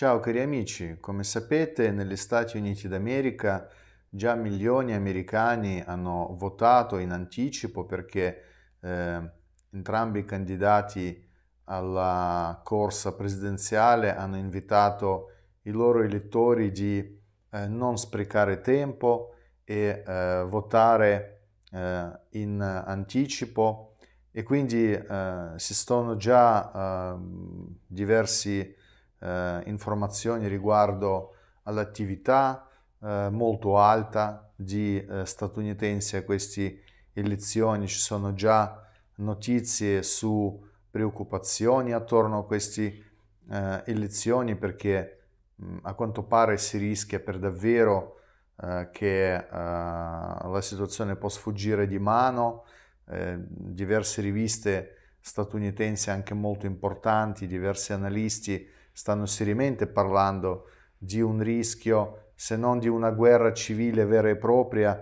Ciao cari amici, come sapete negli Stati Uniti d'America già milioni di americani hanno votato in anticipo perché eh, entrambi i candidati alla corsa presidenziale hanno invitato i loro elettori di eh, non sprecare tempo e eh, votare eh, in anticipo e quindi eh, si sono già ehm, diversi eh, informazioni riguardo all'attività eh, molto alta di eh, statunitensi a queste elezioni, ci sono già notizie su preoccupazioni attorno a queste eh, elezioni perché mh, mm, a quanto pare si rischia per davvero eh, che eh, la situazione possa sfuggire di mano, diverse riviste statunitensi anche molto importanti, diversi analisti stanno seriamente parlando di un rischio, se non di una guerra civile vera e propria,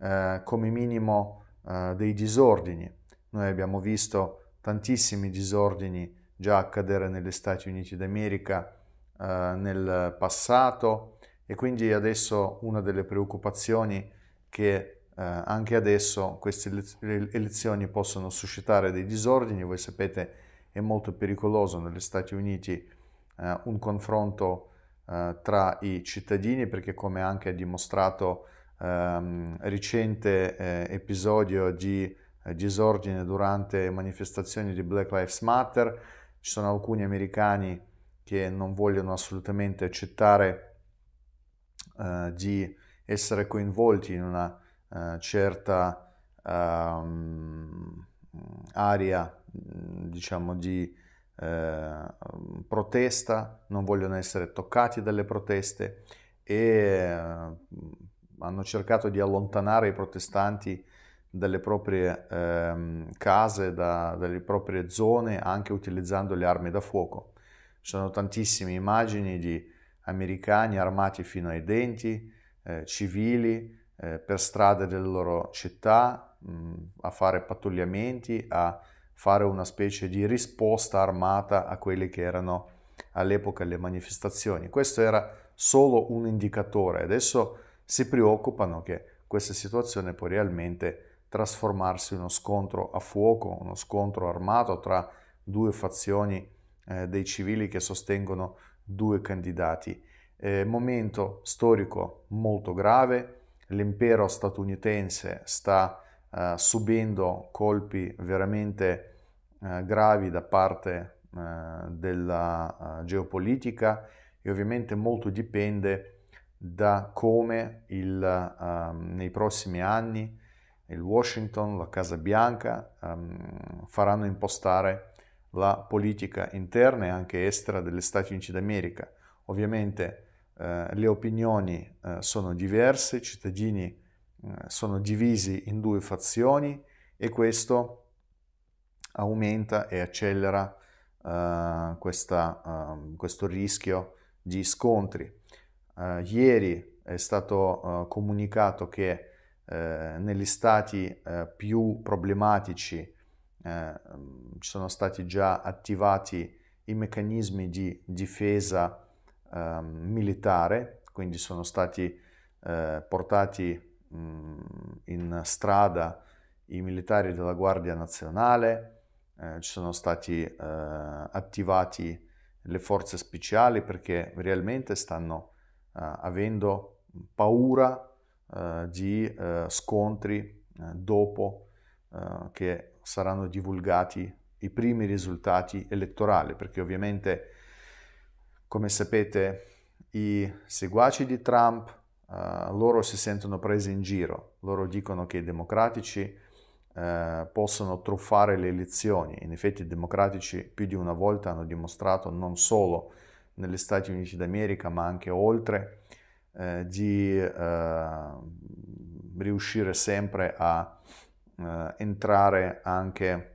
eh, come minimo eh, dei disordini. Noi abbiamo visto tantissimi disordini già accadere negli Stati Uniti d'America eh, nel passato e quindi adesso una delle preoccupazioni che eh, anche adesso queste elezioni possono suscitare dei disordini, voi sapete è molto pericoloso negli Stati Uniti eh, un confronto eh, tra i cittadini perché come anche ha dimostrato ehm, recente eh, episodio di eh, disordine durante manifestazioni di Black Lives Matter, ci sono alcuni americani che non vogliono assolutamente accettare eh, di essere coinvolti in una eh, certa um, area mm, diciamo di eh, protesta, non vogliono essere toccati dalle proteste e eh, hanno cercato di allontanare i protestanti dalle proprie eh, case, da, dalle proprie zone, anche utilizzando le armi da fuoco. Ci sono tantissime immagini di americani armati fino ai denti, eh, civili, eh, per strade delle loro città, mh, mm, a fare pattugliamenti, a fare una specie di risposta armata a quelle che erano all'epoca le manifestazioni. Questo era solo un indicatore, adesso si preoccupano che questa situazione può realmente trasformarsi in uno scontro a fuoco, uno scontro armato tra due fazioni eh, dei civili che sostengono due candidati. Eh, momento storico molto grave, l'impero statunitense sta eh, subendo colpi veramente eh, gravi da parte eh, della eh, geopolitica e ovviamente molto dipende da come il, um, nei prossimi anni il Washington, la Casa Bianca um, faranno impostare la politica interna e anche estera degli Stati Uniti d'America. Ovviamente eh, le opinioni eh, sono diverse, i cittadini eh, sono divisi in due fazioni e questo aumenta e accelera uh, questa, uh, questo rischio di scontri. Uh, ieri è stato eh, comunicato che negli stati più problematici ehm, sono stati già attivati i meccanismi di difesa ehm, militare, quindi sono stati portati mh, mm, in strada i militari della Guardia Nazionale, eh, ci sono stati eh, attivati le forze speciali perché realmente stanno eh, avendo paura eh, di eh, scontri dopo che saranno divulgati i primi risultati elettorali, perché ovviamente, come sapete, i seguaci di Trump loro si sentono presi in giro, loro dicono che i democratici eh, possono truffare le elezioni. In effetti i democratici più di una volta hanno dimostrato non solo negli Stati Uniti d'America ma anche oltre eh, di eh, riuscire sempre a eh, entrare anche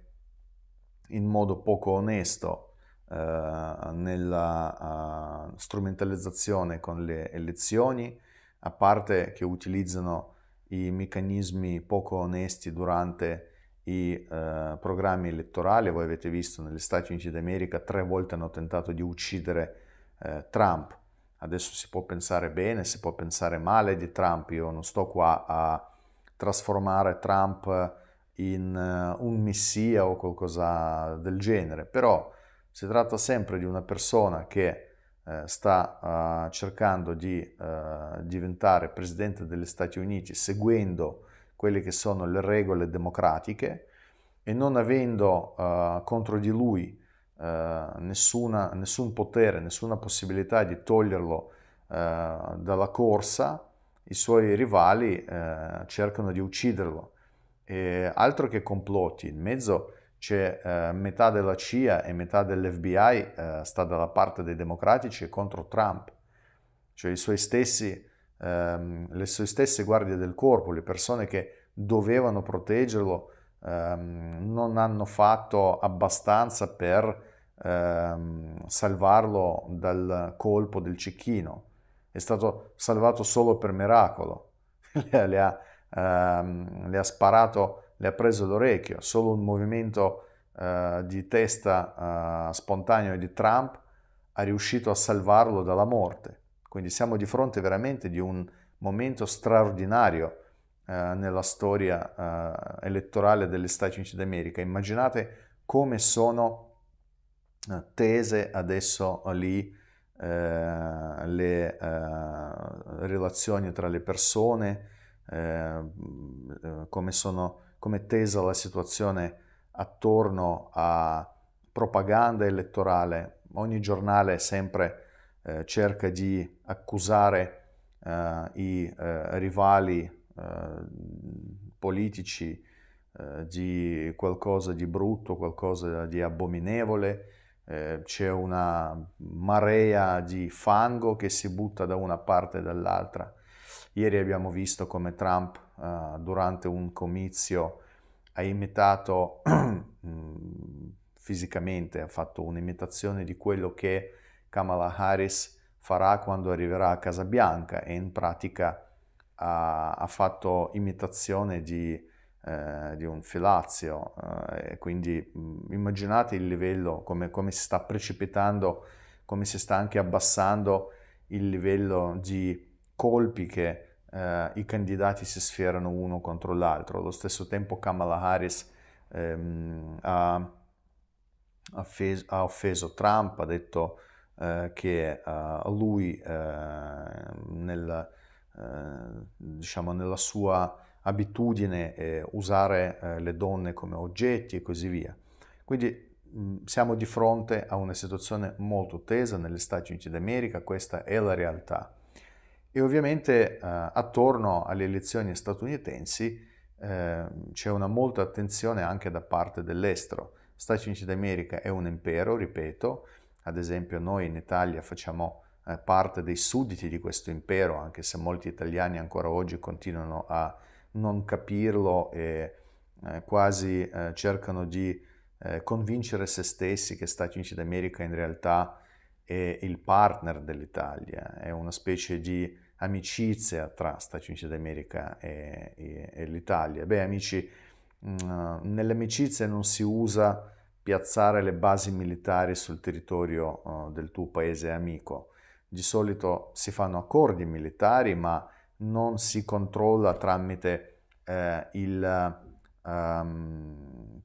in modo poco onesto eh, nella eh, strumentalizzazione con le elezioni, a parte che utilizzano i meccanismi poco onesti durante i eh, programmi elettorali. Voi avete visto negli Stati Uniti d'America tre volte hanno tentato di uccidere eh, Trump. Adesso si può pensare bene, si può pensare male di Trump. Io non sto qua a trasformare Trump in uh, un messia o qualcosa del genere, però si tratta sempre di una persona che eh, sta eh, cercando di eh, diventare presidente degli Stati Uniti seguendo quelle che sono le regole democratiche e non avendo contro di lui nessuna, nessun potere, nessuna possibilità di toglierlo dalla corsa, i suoi rivali cercano di ucciderlo. E altro che complotti, in mezzo a c'è eh, metà della CIA e metà dell'FBI eh, sta dalla parte dei democratici e contro Trump, cioè stessi, ehm, le sue stesse guardie del corpo, le persone che dovevano proteggerlo ehm, non hanno fatto abbastanza per ehm, salvarlo dal colpo del cecchino, è stato salvato solo per miracolo, le, ha, le ha ehm, sparato le ha preso l'orecchio, solo un movimento eh, di testa eh, spontaneo di Trump ha riuscito a salvarlo dalla morte. Quindi siamo di fronte veramente di un momento straordinario eh, nella storia eh, elettorale degli Stati Uniti d'America. Immaginate come sono eh, tese adesso lì eh, le relazioni tra le persone, mm, come sono come tesa la situazione attorno a propaganda elettorale. Ogni giornale sempre eh, cerca di accusare eh, i eh, rivali eh, politici eh, di qualcosa di brutto, qualcosa di abominevole. Eh, c'è una marea di fango che si butta da una parte e dall'altra. Ieri abbiamo visto come Trump uh, durante un comizio ha imitato mm, fisicamente, ha fatto un'imitazione di quello che Kamala Harris farà quando arriverà a Casa Bianca e in pratica ha, ha fatto imitazione di, eh, di un filazio. Eh, quindi mh, mm, immaginate il livello, come, come, si sta precipitando, come si sta anche abbassando il livello di colpi che eh, i candidati si sfierano uno contro l'altro. Allo stesso tempo Kamala Harris ehm, ha, offeso, ha, offeso, Trump, ha detto eh, che eh, lui eh, nel, eh, diciamo nella sua abitudine usare le donne come oggetti e così via. Quindi mm, siamo di fronte a una situazione molto tesa negli Stati Uniti d'America, questa è la realtà e ovviamente eh, attorno alle elezioni statunitensi eh, c'è una molta attenzione anche da parte dell'estero. Stati Uniti d'America è un impero, ripeto, ad esempio noi in Italia facciamo eh, parte dei sudditi di questo impero, anche se molti italiani ancora oggi continuano a non capirlo e eh, quasi eh, cercano di eh, convincere se stessi che Stati Uniti d'America in realtà è il partner dell'Italia, è una specie di amicizia tra Stati Uniti d'America e, e, e l'Italia. Beh, amici, mm, nell'amicizia non si usa piazzare le basi militari sul territorio eh, del tuo paese amico. Di solito si fanno accordi militari, ma non si controlla tramite, eh, il, um,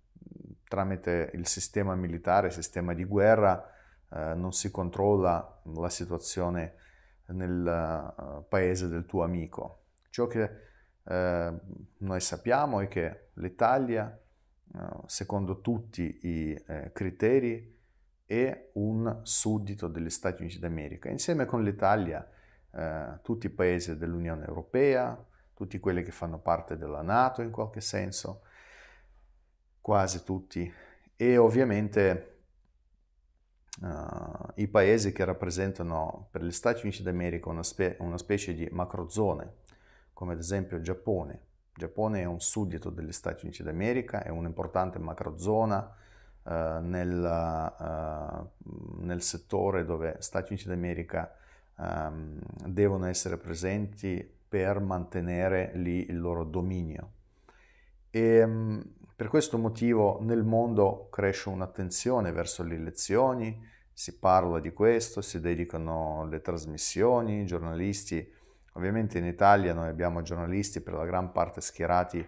tramite il sistema militare, sistema di guerra, eh, non si controlla la situazione militare nel eh, paese del tuo amico. Ciò che eh, noi sappiamo è che l'Italia, eh, secondo tutti i eh, criteri, è un suddito degli Stati Uniti d'America. Insieme con l'Italia, eh, tutti i paesi dell'Unione Europea, tutti quelli che fanno parte della Nato in qualche senso, quasi tutti, e ovviamente uh, i paesi che rappresentano per gli Stati Uniti d'America una, spe- una specie di macrozone, come ad esempio il Giappone. Il Giappone è un suddito degli Stati Uniti d'America, è un'importante macrozona uh, nel, eh, nel, settore dove Stati Uniti d'America um, devono essere presenti per mantenere lì il loro dominio. E, ehm, per questo motivo nel mondo cresce un'attenzione verso le elezioni, si parla di questo, si dedicano le trasmissioni, i giornalisti, ovviamente in Italia noi abbiamo giornalisti per la gran parte schierati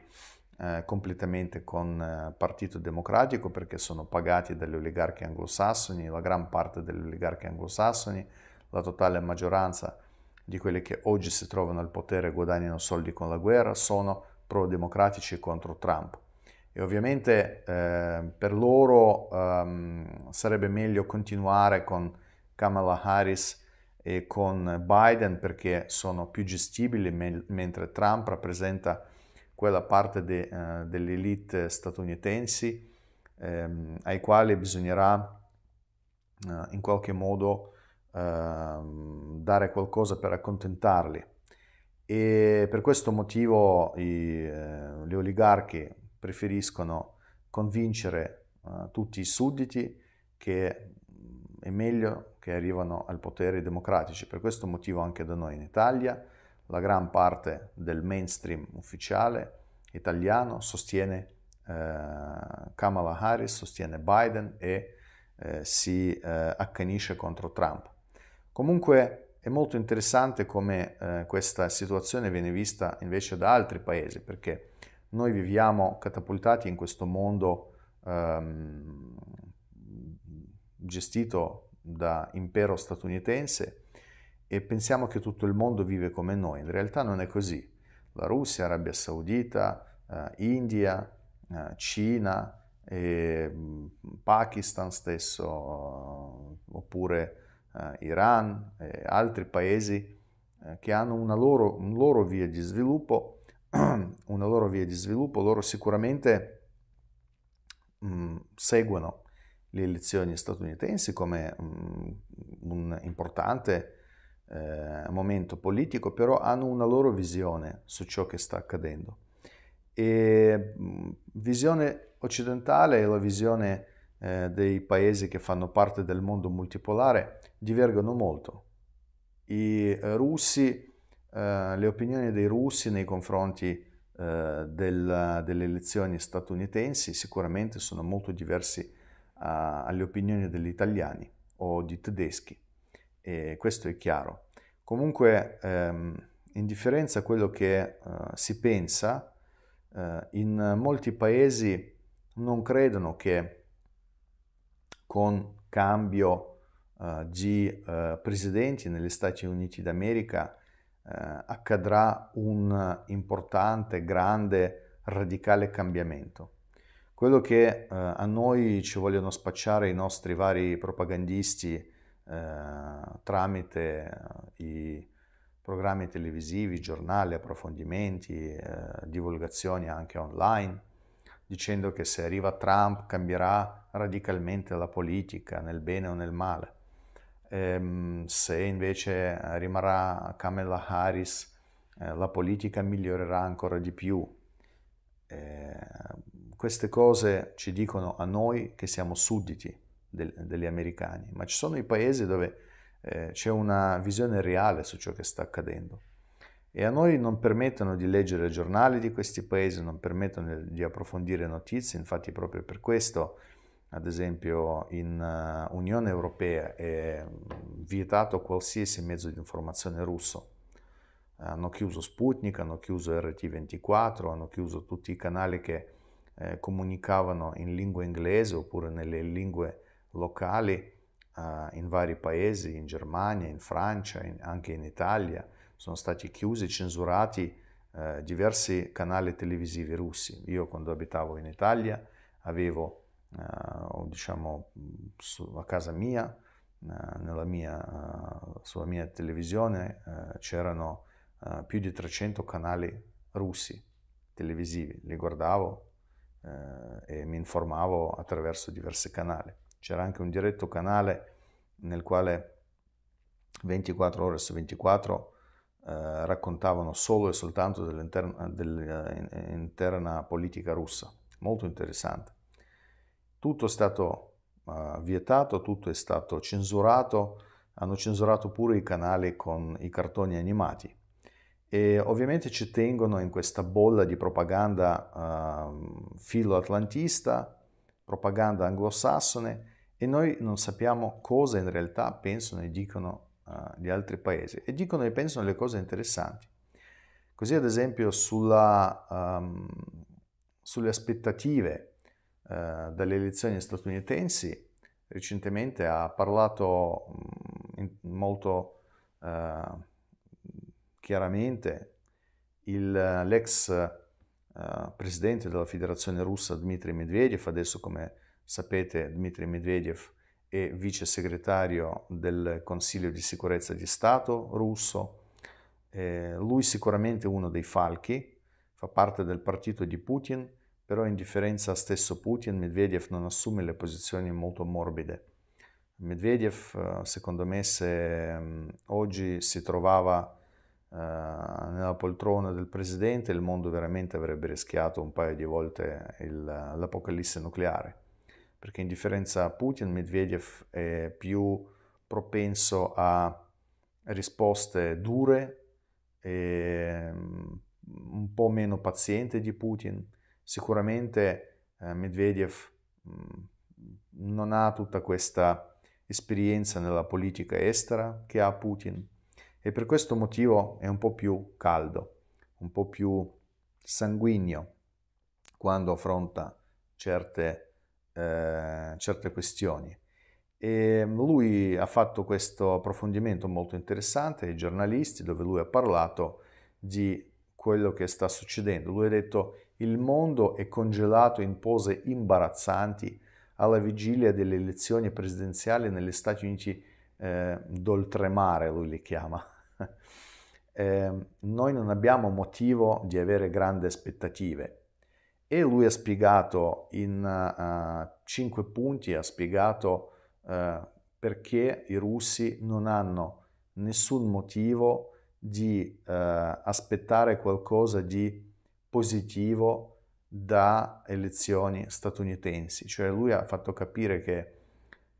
eh, completamente con eh, Partito Democratico perché sono pagati dagli oligarchi anglosassoni, la gran parte degli oligarchi anglosassoni, la totale maggioranza di quelli che oggi si trovano al potere e guadagnano soldi con la guerra sono pro-democratici contro Trump e ovviamente eh, per loro um, sarebbe meglio continuare con Kamala Harris e con Biden perché sono più gestibili, me- mentre Trump rappresenta quella parte de- uh, dell'elite statunitensi ehm, ai quali bisognerà uh, in qualche modo uh, dare qualcosa per accontentarli. E per questo motivo i, eh, gli oligarchi preferiscono convincere uh, tutti i sudditi che mm, è meglio che arrivano al potere i democratici. Per questo motivo anche da noi in Italia la gran parte del mainstream ufficiale italiano sostiene eh, Kamala Harris, sostiene Biden e eh, si eh, accanisce contro Trump. Comunque è molto interessante come eh, questa situazione viene vista invece da altri paesi perché noi viviamo catapultati in questo mondo ehm, gestito da impero statunitense e pensiamo che tutto il mondo vive come noi. In realtà non è così. La Russia, Arabia Saudita, eh, India, eh, Cina, eh, Pakistan stesso, oppure eh, Iran e altri paesi eh, che hanno loro, un loro via di sviluppo una loro via di sviluppo, loro sicuramente mh, mm, seguono le elezioni statunitensi come mh, mm, un importante eh, momento politico, però hanno una loro visione su ciò che sta accadendo. E mh, mm, visione occidentale e la visione eh, dei paesi che fanno parte del mondo multipolare divergono molto. I russi eh, le opinioni dei russi nei confronti eh, del, delle elezioni statunitensi sicuramente sono molto diversi alle opinioni degli italiani o di tedeschi, e questo è chiaro. Comunque, ehm, indifferenza a quello che eh, si pensa, in molti paesi non credono che con cambio di presidenti negli Stati Uniti d'America eh, accadrà un importante, grande, radicale cambiamento. Quello che eh, a noi ci vogliono spacciare i nostri vari propagandisti eh, tramite eh, i programmi televisivi, giornali, approfondimenti, eh, divulgazioni anche online, dicendo che se arriva Trump cambierà radicalmente la politica nel bene o nel male. Ehm, se invece eh, rimarrà Kamala Harris, eh, la politica migliorerà ancora di più. Eh, queste cose ci dicono a noi che siamo sudditi del, degli americani, ma ci sono i paesi dove eh, c'è una visione reale su ciò che sta accadendo e a noi non permettono di leggere giornali di questi paesi, non permettono di approfondire notizie, infatti proprio per questo ad esempio in eh, Unione Europea è vietato qualsiasi mezzo di informazione russo. Eh, hanno chiuso Sputnik, hanno chiuso RT24, hanno chiuso tutti i canali che eh, comunicavano in lingua inglese oppure nelle lingue locali eh, in vari paesi, in Germania, in Francia, in, anche in Italia. Sono stati chiusi, censurati eh, diversi canali televisivi russi. Io quando abitavo in Italia avevo eh, o diciamo a casa mia, eh, mia, eh, sulla mia televisione c'erano più di 300 canali russi televisivi, li guardavo e mi informavo attraverso diversi canali. C'era anche un diretto canale nel quale 24 ore su 24 eh, raccontavano solo e soltanto dell'interna, dell'interna politica russa, molto interessante tutto è stato uh, vietato, tutto è stato censurato, hanno censurato pure i canali con i cartoni animati. E ovviamente ci tengono in questa bolla di propaganda uh, filo-atlantista, propaganda anglosassone, e noi non sappiamo cosa in realtà pensano e dicono uh, gli altri paesi e dicono e pensano le cose interessanti. Così ad esempio sulla, um, sulle aspettative eh, dalle elezioni statunitensi, recentemente ha parlato mm, molto eh, chiaramente il, l'ex eh, presidente della federazione russa Dmitry Medvedev, adesso come sapete Dmitry Medvedev è vice segretario del Consiglio di sicurezza di Stato russo, lui sicuramente uno dei falchi, fa parte del partito di Putin, però in differenza stesso Putin, Medvedev non assume le posizioni molto morbide. Medvedev, eh, secondo me, se mm, oggi si trovava eh, nella poltrona del presidente, il mondo veramente avrebbe rischiato un paio di volte il, l'apocalisse nucleare. Perché in differenza a Putin, Medvedev è più propenso a risposte dure e mm, un po' meno paziente di Putin Sicuramente eh, Medvedev mh, mm, non ha tutta questa esperienza nella politica estera che ha Putin e per questo motivo è un po' più caldo, un po' più sanguigno quando affronta certe, eh, certe questioni. E mm, lui ha fatto questo approfondimento molto interessante ai giornalisti dove lui ha parlato di quello che sta succedendo. Lui ha detto il mondo è congelato in pose imbarazzanti alla vigilia delle elezioni presidenziali negli Stati Uniti eh, d'oltremare, lui le chiama. eh, noi non abbiamo motivo di avere grandi aspettative. E lui ha spiegato in uh, cinque punti, ha spiegato uh, perché i russi non hanno nessun motivo di uh, aspettare qualcosa di positivo da elezioni statunitensi, cioè lui ha fatto capire che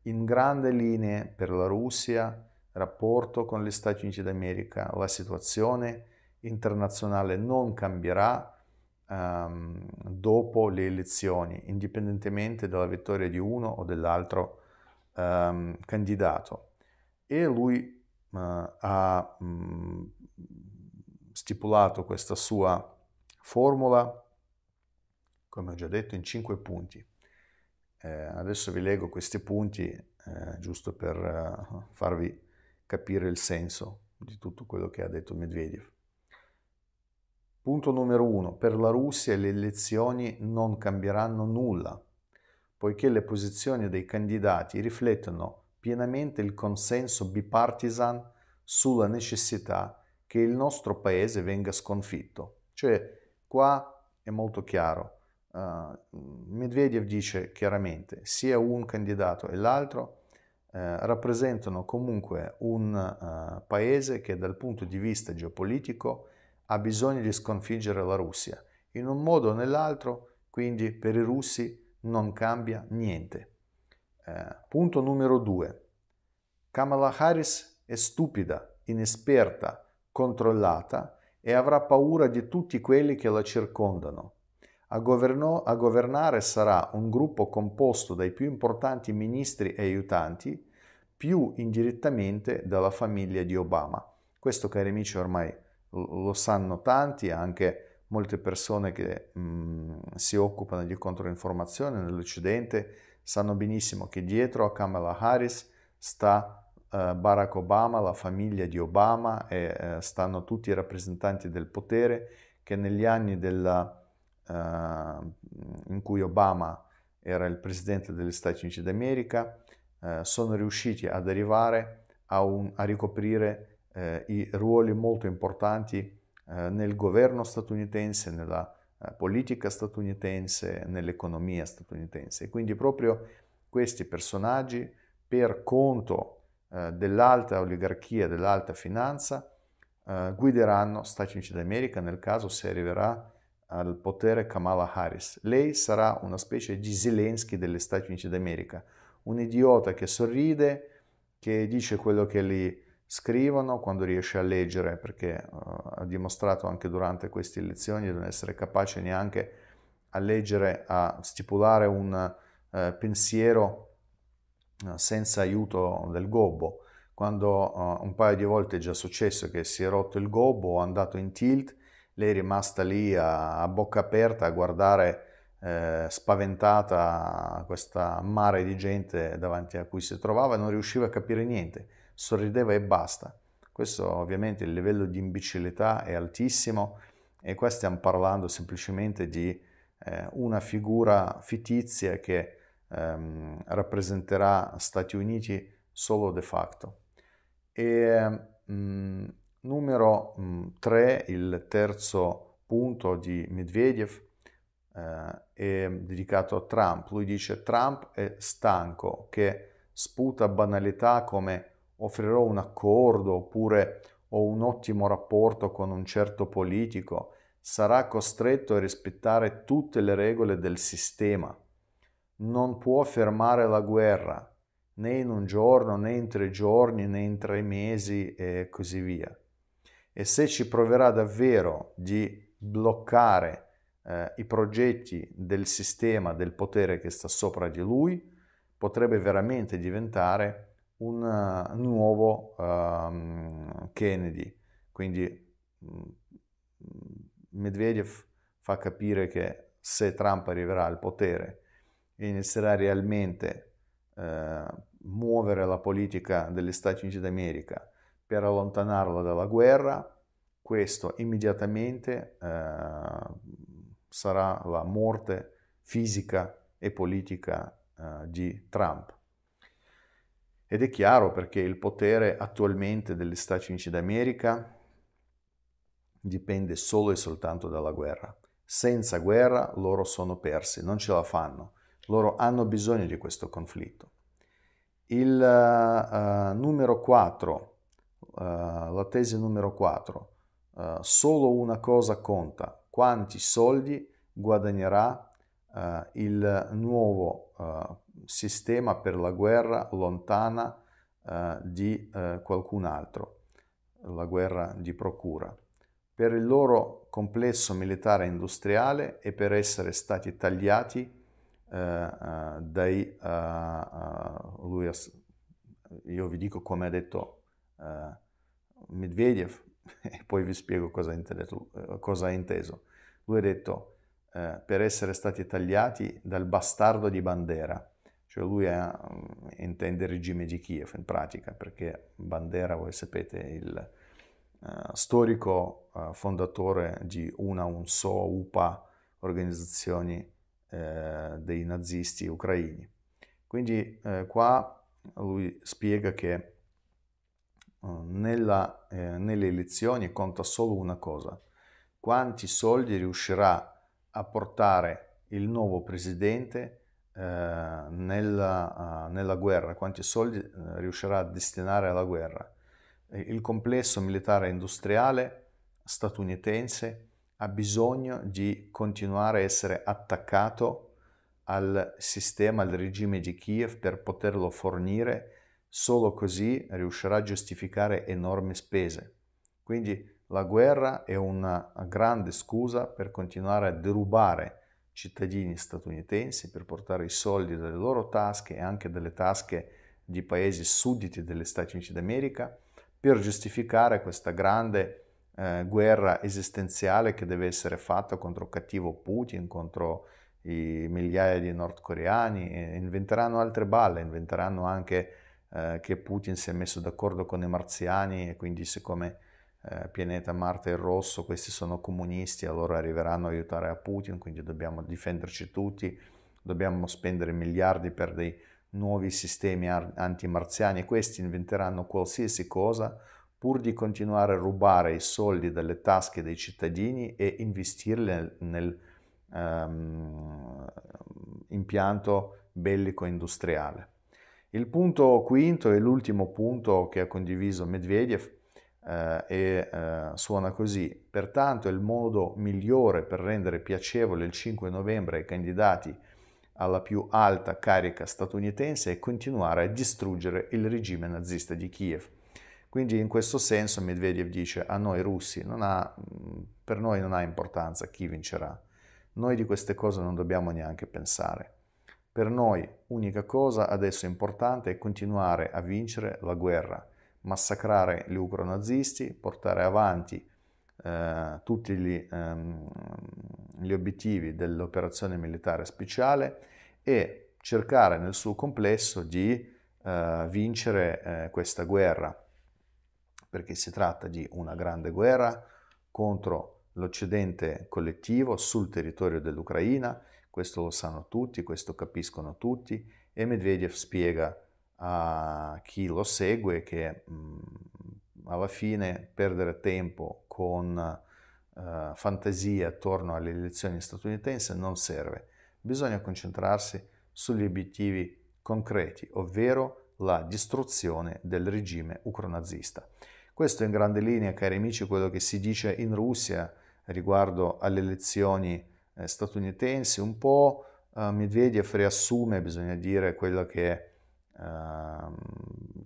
in grande linea per la Russia, rapporto con gli Stati Uniti d'America, la situazione internazionale non cambierà um, dopo le elezioni, indipendentemente dalla vittoria di uno o dell'altro um, candidato. E lui uh, ha um, stipulato questa sua formula, come ho già detto, in cinque punti. Eh, adesso vi leggo questi punti eh, giusto per eh, farvi capire il senso di tutto quello che ha detto Medvedev. Punto numero uno, Per la Russia le elezioni non cambieranno nulla, poiché le posizioni dei candidati riflettono pienamente il consenso bipartisan sulla necessità che il nostro paese venga sconfitto. Cioè qua è molto chiaro. Uh, Medvedev dice chiaramente sia un candidato e l'altro eh, rappresentano comunque un uh, paese che dal punto di vista geopolitico ha bisogno di sconfiggere la Russia. In un modo o nell'altro, quindi per i russi non cambia niente. Eh, punto numero due. Kamala Harris è stupida, inesperta, controllata e avrà paura di tutti quelli che la circondano. A, governo, a, governare sarà un gruppo composto dai più importanti ministri e aiutanti, più indirettamente dalla famiglia di Obama. Questo, cari amici, ormai lo sanno tanti, anche molte persone che mh, mm, si occupano di controinformazione nell'Occidente sanno benissimo che dietro a Kamala Harris sta eh, Barack Obama, la famiglia di Obama e eh, stanno tutti i rappresentanti del potere che negli anni della, uh, in cui Obama era il presidente degli Stati Uniti d'America uh, sono riusciti ad arrivare a, un, a ricoprire uh, i ruoli molto importanti nel governo statunitense, nella politica statunitense, nell'economia statunitense. quindi proprio questi personaggi per conto eh, dell'alta oligarchia, dell'alta finanza, eh, guideranno Stati Uniti d'America nel caso se arriverà al potere Kamala Harris. Lei sarà una specie di Zelensky degli Stati Uniti d'America, un idiota che sorride, che dice quello che gli scrivono quando riesce a leggere, perché uh, ha dimostrato anche durante queste elezioni di non essere capace neanche a leggere, a stipulare un uh, pensiero eh, senza aiuto del gobbo. Quando eh, un paio di volte è già successo che si è rotto il gobbo, è andato in tilt, lei è rimasta lì a, a bocca aperta a guardare eh, spaventata questa mare di gente davanti a cui si trovava, non riusciva a capire niente, sorrideva e basta. Questo ovviamente il livello di imbecillità è altissimo e qua stiamo parlando semplicemente di eh, una figura fittizia che ehm, rappresenterà Stati Uniti solo de facto. E mh, mm, numero 3, mm, il terzo punto di Medvedev, eh, è dedicato a Trump. Lui dice Trump è stanco che sputa banalità come offrirò un accordo oppure ho un ottimo rapporto con un certo politico, sarà costretto a rispettare tutte le regole del sistema non può fermare la guerra né in un giorno, né in tre giorni, né in tre mesi e così via. E se ci proverà davvero di bloccare eh, i progetti del sistema, del potere che sta sopra di lui, potrebbe veramente diventare un uh, nuovo uh, Kennedy. Quindi mm, Medvedev fa capire che se Trump arriverà al potere inizierà realmente a eh, muovere la politica degli Stati Uniti d'America per allontanarla dalla guerra, questo immediatamente eh, sarà la morte fisica e politica eh, di Trump. Ed è chiaro perché il potere attualmente degli Stati Uniti d'America dipende solo e soltanto dalla guerra. Senza guerra loro sono persi, non ce la fanno. Loro hanno bisogno di questo conflitto. Il uh, numero 4, uh, eh, la tesi numero 4, uh, solo una cosa conta, quanti soldi guadagnerà il nuovo sistema per la guerra lontana di qualcun altro, la guerra di procura per il loro complesso militare industriale e per essere stati tagliati eh, eh, dai, eh, lui, io vi dico come ha detto Medvedev e poi vi spiego cosa ha inteso. Cosa ha inteso. Lui ha detto per essere stati tagliati dal bastardo di Bandera, cioè lui è, mm, intende il regime di Kiev in pratica, perché Bandera, voi sapete, è il uh, storico uh, fondatore di una un so, UPA, organizzazioni eh, dei nazisti ucraini. Quindi eh, qua lui spiega che eh, nella, eh, nelle elezioni conta solo una cosa, quanti soldi riuscirà a portare il nuovo presidente eh, nella, nella, guerra, quanti soldi riuscirà a destinare alla guerra. Il complesso militare industriale statunitense ha bisogno di continuare a essere attaccato al sistema, al regime di Kiev per poterlo fornire, solo così riuscirà a giustificare enormi spese. Quindi la guerra è una grande scusa per continuare a derubare cittadini statunitensi, per portare i soldi dalle loro tasche e anche dalle tasche di paesi sudditi degli Stati Uniti d'America, per giustificare questa grande eh, guerra esistenziale che deve essere fatta contro cattivo Putin, contro i migliaia di nordcoreani, inventeranno altre balle, inventeranno anche eh, che Putin si è messo d'accordo con i marziani e quindi siccome eh, pianeta Marte è rosso, questi sono comunisti, allora arriveranno a aiutare a Putin, quindi dobbiamo difenderci tutti, dobbiamo spendere miliardi per dei nuovi sistemi antimarziani, questi inventeranno qualsiasi cosa pur di continuare a rubare i soldi dalle tasche dei cittadini e investirli nel, nel um, impianto bellico-industriale. Il punto quinto e l'ultimo punto che ha condiviso Medvedev eh, e, eh, suona così, pertanto il modo migliore per rendere piacevole il 5 novembre ai candidati alla più alta carica statunitense è continuare a distruggere il regime nazista di Kiev. Quindi in questo senso Medvedev dice a noi russi, ha, per noi non ha importanza chi vincerà, noi di queste cose non dobbiamo neanche pensare. Per noi unica cosa adesso importante è continuare a vincere la guerra, massacrare gli ucronazisti, portare avanti eh, tutti gli, ehm, gli obiettivi dell'operazione militare speciale e cercare nel suo complesso di eh, vincere eh, questa guerra perché si tratta di una grande guerra contro l'Occidente collettivo sul territorio dell'Ucraina, questo lo sanno tutti, questo capiscono tutti e Medvedev spiega a chi lo segue che mh, mm, alla fine perdere tempo con uh, eh, fantasia attorno alle elezioni statunitensi non serve, bisogna concentrarsi sugli obiettivi concreti, ovvero la distruzione del regime ucronazista. Questo in grande linea, cari amici, quello che si dice in Russia riguardo alle elezioni eh, statunitensi. Un po' eh, Medvedev riassume, bisogna dire, quello che, eh,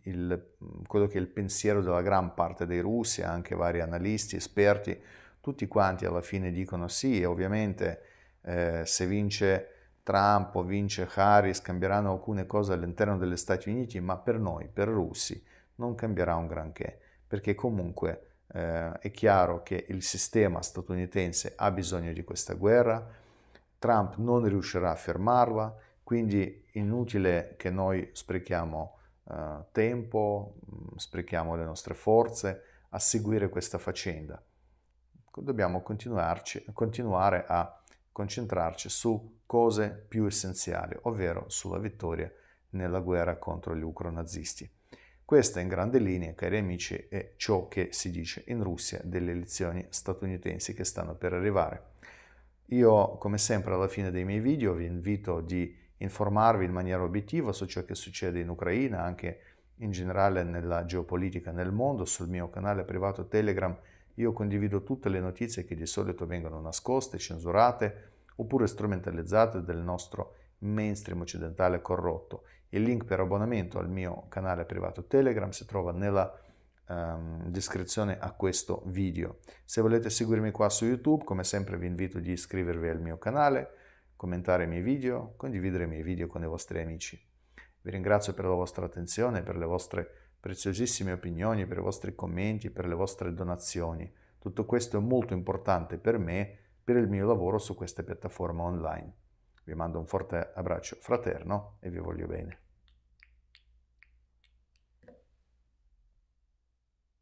il, quello che, è il pensiero della gran parte dei russi, anche vari analisti, esperti, tutti quanti alla fine dicono sì, ovviamente eh, se vince... Trump o vince Harris cambieranno alcune cose all'interno degli Stati Uniti, ma per noi, per russi, non cambierà un granché perché comunque eh, è chiaro che il sistema statunitense ha bisogno di questa guerra, Trump non riuscirà a fermarla, quindi inutile che noi sprechiamo eh, tempo, mm, sprechiamo le nostre forze a seguire questa faccenda. Dobbiamo continuare a concentrarci su cose più essenziali, ovvero sulla vittoria nella guerra contro gli ucronazisti. nazisti. Questo in grande linea, cari amici, è ciò che si dice in Russia delle elezioni statunitensi che stanno per arrivare. Io, come sempre, alla fine dei miei video vi invito di informarvi in maniera obiettiva su ciò che succede in Ucraina, anche in generale nella geopolitica nel mondo. Sul mio canale privato Telegram io condivido tutte le notizie che di solito vengono nascoste, censurate oppure strumentalizzate dal nostro mainstream occidentale corrotto il link per abbonamento al mio canale privato Telegram si trova nella um, descrizione a questo video. Se volete seguirmi qua su YouTube, come sempre vi invito di iscrivervi al mio canale, commentare i miei video, condividere i miei video con i vostri amici. Vi ringrazio per la vostra attenzione, per le vostre preziosissime opinioni, per i vostri commenti, per le vostre donazioni. Tutto questo è molto importante per me, per il mio lavoro su questa piattaforma online. Vi mando un forte abbraccio fraterno e vi voglio bene.